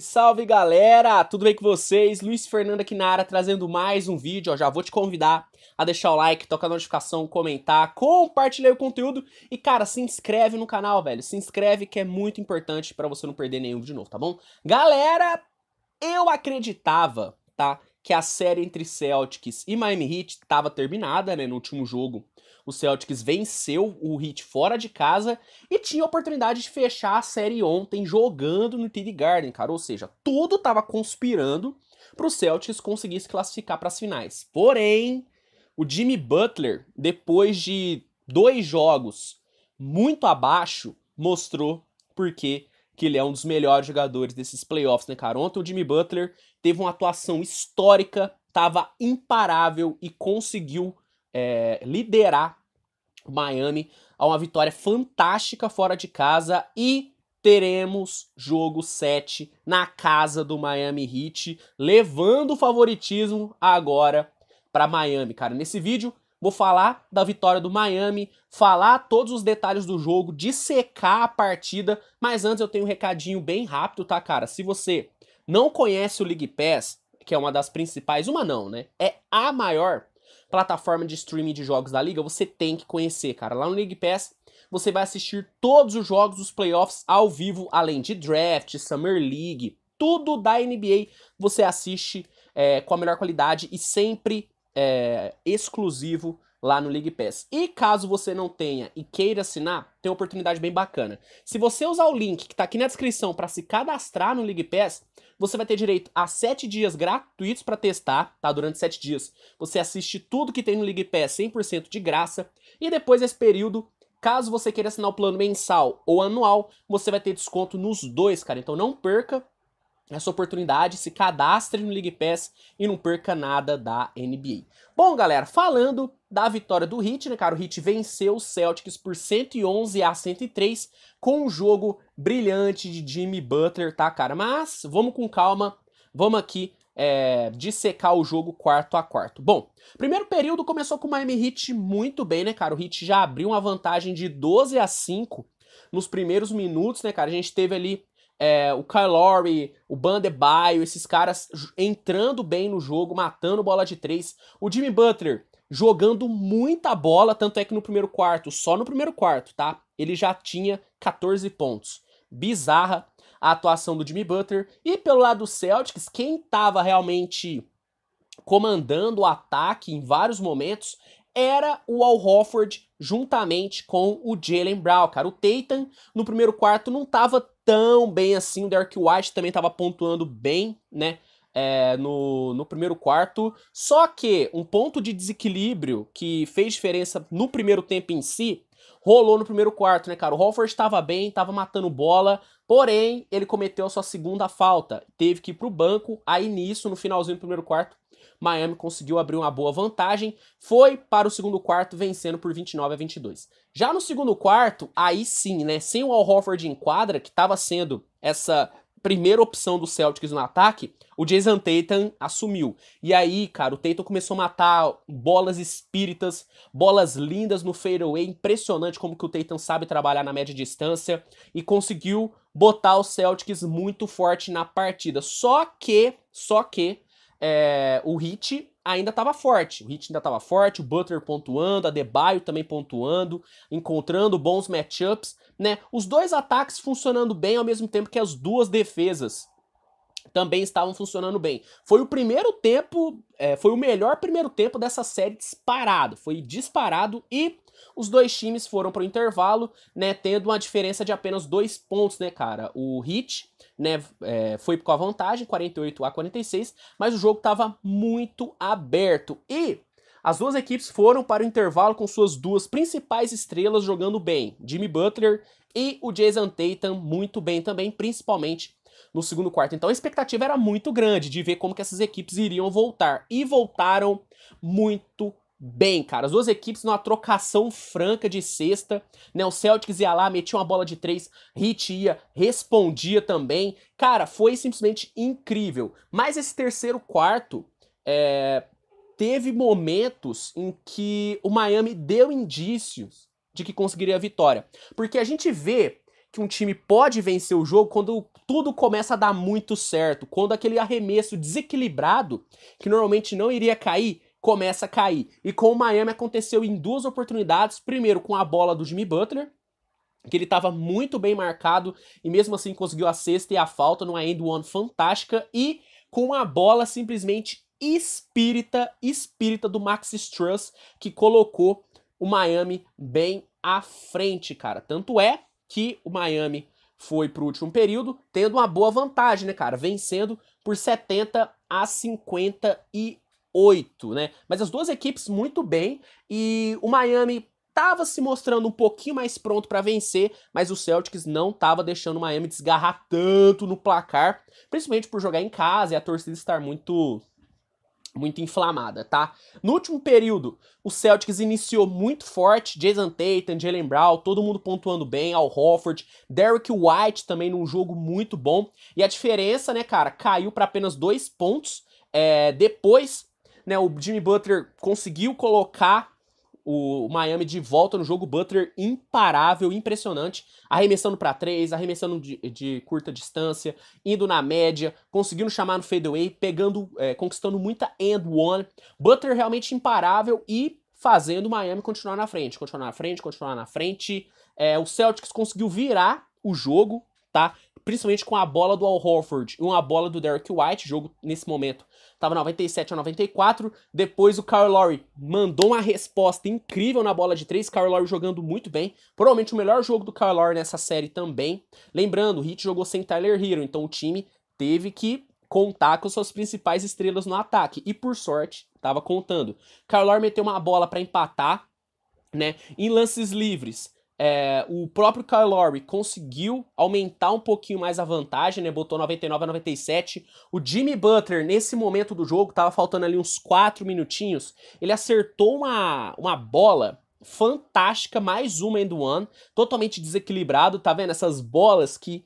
Salve galera, tudo bem com vocês? Luiz Fernando aqui na área trazendo mais um vídeo. já vou te convidar a deixar o like, tocar a notificação, comentar, compartilhar o conteúdo e cara, se inscreve no canal, velho. Se inscreve que é muito importante para você não perder nenhum vídeo novo, tá bom? Galera, eu acreditava, tá, que a série entre Celtics e Miami Heat estava terminada, né? No último jogo, o Celtics venceu o Heat fora de casa e tinha a oportunidade de fechar a série ontem jogando no TD Garden, cara. Ou seja, tudo estava conspirando para o Celtics conseguir se classificar para as finais. Porém, o Jimmy Butler, depois de dois jogos muito abaixo, mostrou porque que ele é um dos melhores jogadores desses playoffs, né, cara? Ontem o Jimmy Butler teve uma atuação histórica, tava imparável e conseguiu é, liderar Miami a uma vitória fantástica fora de casa e teremos jogo 7 na casa do Miami Heat, levando o favoritismo agora para Miami, cara. Nesse vídeo Vou falar da vitória do Miami, falar todos os detalhes do jogo, dissecar a partida, mas antes eu tenho um recadinho bem rápido, tá, cara? Se você não conhece o League Pass, que é uma das principais, uma não, né? É a maior plataforma de streaming de jogos da liga, você tem que conhecer, cara. Lá no League Pass, você vai assistir todos os jogos dos playoffs ao vivo, além de draft, Summer League, tudo da NBA você assiste é, com a melhor qualidade e sempre é, exclusivo lá no League Pass. E caso você não tenha e queira assinar, tem uma oportunidade bem bacana. Se você usar o link que está aqui na descrição para se cadastrar no League Pass, você vai ter direito a 7 dias gratuitos para testar, tá? Durante 7 dias. Você assiste tudo que tem no League Pass 100% de graça. E depois desse período, caso você queira assinar o plano mensal ou anual, você vai ter desconto nos dois, cara. Então não perca, essa oportunidade, se cadastre no League Pass e não perca nada da NBA. Bom, galera, falando da vitória do Heat, né, cara? O Heat venceu o Celtics por 111 a 103 com um jogo brilhante de Jimmy Butler, tá, cara? Mas vamos com calma, vamos aqui é, dissecar o jogo quarto a quarto. Bom, primeiro período começou com o Miami Heat muito bem, né, cara? O Heat já abriu uma vantagem de 12 a 5 nos primeiros minutos, né, cara? A gente teve ali é, o Kyle Lowry, o Bandebaio, esses caras entrando bem no jogo, matando bola de três. O Jimmy Butler jogando muita bola, tanto é que no primeiro quarto, só no primeiro quarto, tá? Ele já tinha 14 pontos. Bizarra a atuação do Jimmy Butler. E pelo lado do Celtics, quem tava realmente comandando o ataque em vários momentos era o Al Horford juntamente com o Jalen Brown, cara. O Tatum, no primeiro quarto, não estava tão bem assim. O Derek White também estava pontuando bem, né? É, no, no primeiro quarto. Só que um ponto de desequilíbrio que fez diferença no primeiro tempo em si rolou no primeiro quarto, né, cara? O Holford estava bem, estava matando bola, porém, ele cometeu a sua segunda falta, teve que ir pro banco, aí nisso, no finalzinho do primeiro quarto, Miami conseguiu abrir uma boa vantagem, foi para o segundo quarto vencendo por 29 a 22. Já no segundo quarto, aí sim, né, sem o Al Horford em quadra, que estava sendo essa primeira opção do Celtics no ataque, o Jason Tatum assumiu. E aí, cara, o Tatum começou a matar bolas espíritas, bolas lindas no fadeaway, impressionante como que o Tatum sabe trabalhar na média distância e conseguiu botar o Celtics muito forte na partida. Só que, só que é, o Hit ainda estava forte. O Hit ainda estava forte, o Butler pontuando, a Debaio também pontuando, encontrando bons matchups né? Os dois ataques funcionando bem ao mesmo tempo que as duas defesas também estavam funcionando bem. Foi o primeiro tempo, é, foi o melhor primeiro tempo dessa série disparado. Foi disparado e os dois times foram para o intervalo, né? Tendo uma diferença de apenas dois pontos, né, cara? O Hit, né, é, foi com a vantagem, 48 a 46, mas o jogo estava muito aberto. E as duas equipes foram para o intervalo com suas duas principais estrelas jogando bem, Jimmy Butler e o Jason Tatum muito bem também, principalmente no segundo quarto. Então a expectativa era muito grande de ver como que essas equipes iriam voltar e voltaram muito bem, cara. As duas equipes numa trocação franca de sexta, né? O Celtics ia lá, metia uma bola de três, Hit ia, respondia também. Cara, foi simplesmente incrível. Mas esse terceiro quarto, é, teve momentos em que o Miami deu indícios de que conseguiria a vitória. Porque a gente vê que um time pode vencer o jogo quando tudo começa a dar muito certo, quando aquele arremesso desequilibrado, que normalmente não iria cair, começa a cair. E com o Miami aconteceu em duas oportunidades, primeiro com a bola do Jimmy Butler, que ele estava muito bem marcado e mesmo assim conseguiu a sexta e a falta numa end one fantástica e com a bola simplesmente espírita, espírita do Max Struss, que colocou o Miami bem à frente, cara. Tanto é que o Miami foi pro último período, tendo uma boa vantagem, né, cara? Vencendo por 70 a 58, né? Mas as duas equipes muito bem e o Miami tava se mostrando um pouquinho mais pronto para vencer, mas o Celtics não tava deixando o Miami desgarrar tanto no placar, principalmente por jogar em casa e a torcida estar muito muito inflamada, tá? No último período, o Celtics iniciou muito forte, Jason Tatum, Jalen Brown, todo mundo pontuando bem, Al Horford, Derrick White também num jogo muito bom, e a diferença, né, cara, caiu para apenas dois pontos, é, depois, né, o Jimmy Butler conseguiu colocar o Miami de volta no jogo, Butler imparável, impressionante, arremessando para três, arremessando de, de, curta distância, indo na média, conseguindo chamar no fadeaway, pegando, é, conquistando muita end one. Butler realmente imparável e fazendo o Miami continuar na frente, continuar na frente, continuar na frente. É, o Celtics conseguiu virar o jogo tá? Principalmente com a bola do Al Horford e uma bola do Derek White, jogo nesse momento estava 97 a 94. Depois o Kyle Lowry mandou uma resposta incrível na bola de três. Kyle Lowry jogando muito bem. Provavelmente o melhor jogo do Kyle Lowry nessa série também. Lembrando, o Heat jogou sem Tyler Hero, então o time teve que contar com suas principais estrelas no ataque. E por sorte, estava contando. Kyle Lowry meteu uma bola para empatar, né? Em lances livres, é, o próprio Kyle Lowry conseguiu aumentar um pouquinho mais a vantagem, né? Botou 99 a 97. O Jimmy Butler, nesse momento do jogo, tava faltando ali uns 4 minutinhos. Ele acertou uma, uma bola fantástica, mais uma end one, totalmente desequilibrado, tá vendo? Essas bolas que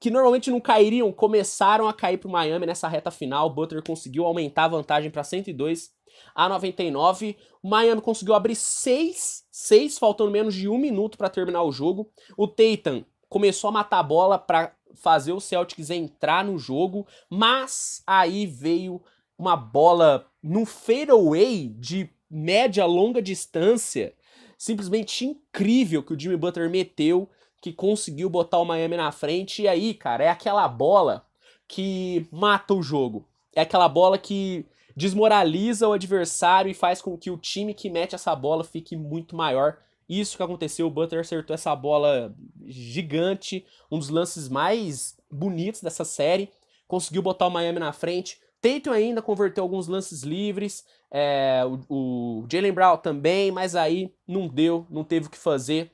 que normalmente não cairiam, começaram a cair para o Miami nessa reta final. O Butler conseguiu aumentar a vantagem para 102 a 99. O Miami conseguiu abrir 6, 6 faltando menos de um minuto para terminar o jogo. O Tatum começou a matar a bola para fazer o Celtics entrar no jogo, mas aí veio uma bola no fadeaway de média longa distância, simplesmente incrível que o Jimmy Butler meteu, que conseguiu botar o Miami na frente. E aí, cara, é aquela bola que mata o jogo. É aquela bola que desmoraliza o adversário e faz com que o time que mete essa bola fique muito maior. Isso que aconteceu, o Butler acertou essa bola gigante, um dos lances mais bonitos dessa série, conseguiu botar o Miami na frente. Tatum ainda converteu alguns lances livres, é, o, o Jalen Brown também, mas aí não deu, não teve o que fazer.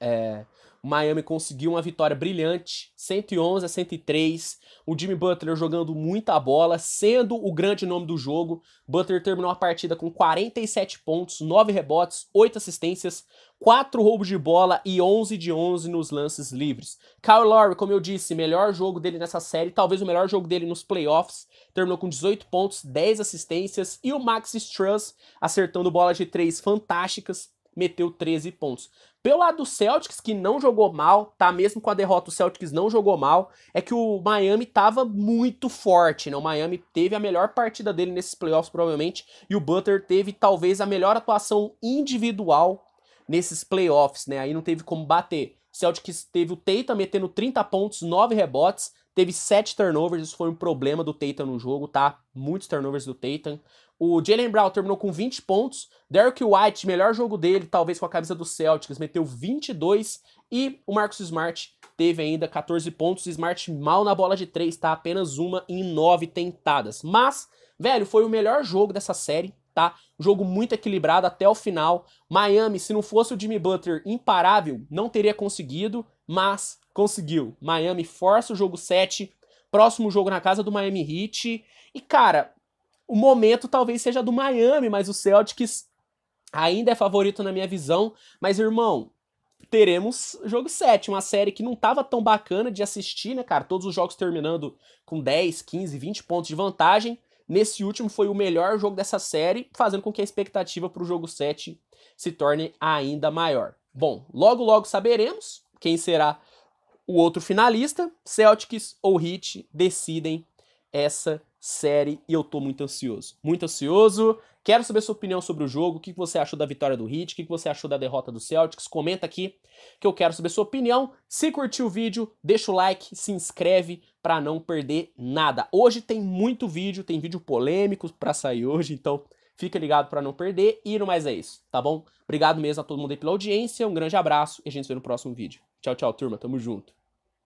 É, Miami conseguiu uma vitória brilhante, 111 a 103. O Jimmy Butler jogando muita bola, sendo o grande nome do jogo. Butler terminou a partida com 47 pontos, 9 rebotes, 8 assistências, 4 roubos de bola e 11 de 11 nos lances livres. Kyle Lowry, como eu disse, melhor jogo dele nessa série, talvez o melhor jogo dele nos playoffs. Terminou com 18 pontos, 10 assistências e o Max Struss acertando bola de 3 fantásticas, meteu 13 pontos. Pelo lado do Celtics, que não jogou mal, tá? Mesmo com a derrota, o Celtics não jogou mal. É que o Miami tava muito forte, né? O Miami teve a melhor partida dele nesses playoffs, provavelmente. E o Butler teve talvez a melhor atuação individual nesses playoffs, né? Aí não teve como bater. Celtics teve o Teita metendo 30 pontos, 9 rebotes. Teve sete turnovers, isso foi um problema do Tatum no jogo, tá? Muitos turnovers do Tatum. O Jalen Brown terminou com 20 pontos. Derrick White, melhor jogo dele, talvez com a camisa do Celtics, meteu 22. E o Marcus Smart teve ainda 14 pontos. Smart mal na bola de 3, tá? Apenas uma em 9 tentadas. Mas, velho, foi o melhor jogo dessa série, tá? Jogo muito equilibrado até o final. Miami, se não fosse o Jimmy Butler imparável, não teria conseguido. Mas Conseguiu. Miami força o jogo 7. Próximo jogo na casa do Miami Heat. E, cara, o momento talvez seja do Miami, mas o Celtics ainda é favorito na minha visão. Mas, irmão, teremos jogo 7, uma série que não tava tão bacana de assistir, né, cara? Todos os jogos terminando com 10, 15, 20 pontos de vantagem. Nesse último foi o melhor jogo dessa série, fazendo com que a expectativa para o jogo 7 se torne ainda maior. Bom, logo logo saberemos quem será o outro finalista, Celtics ou Heat, decidem essa série e eu tô muito ansioso. Muito ansioso. Quero saber sua opinião sobre o jogo, o que você achou da vitória do Heat, o que você achou da derrota do Celtics. Comenta aqui que eu quero saber sua opinião. Se curtiu o vídeo, deixa o like, se inscreve para não perder nada. Hoje tem muito vídeo, tem vídeo polêmico para sair hoje, então fica ligado para não perder e no mais é isso, tá bom? Obrigado mesmo a todo mundo aí pela audiência, um grande abraço e a gente se vê no próximo vídeo. Tchau, tchau, turma, tamo junto.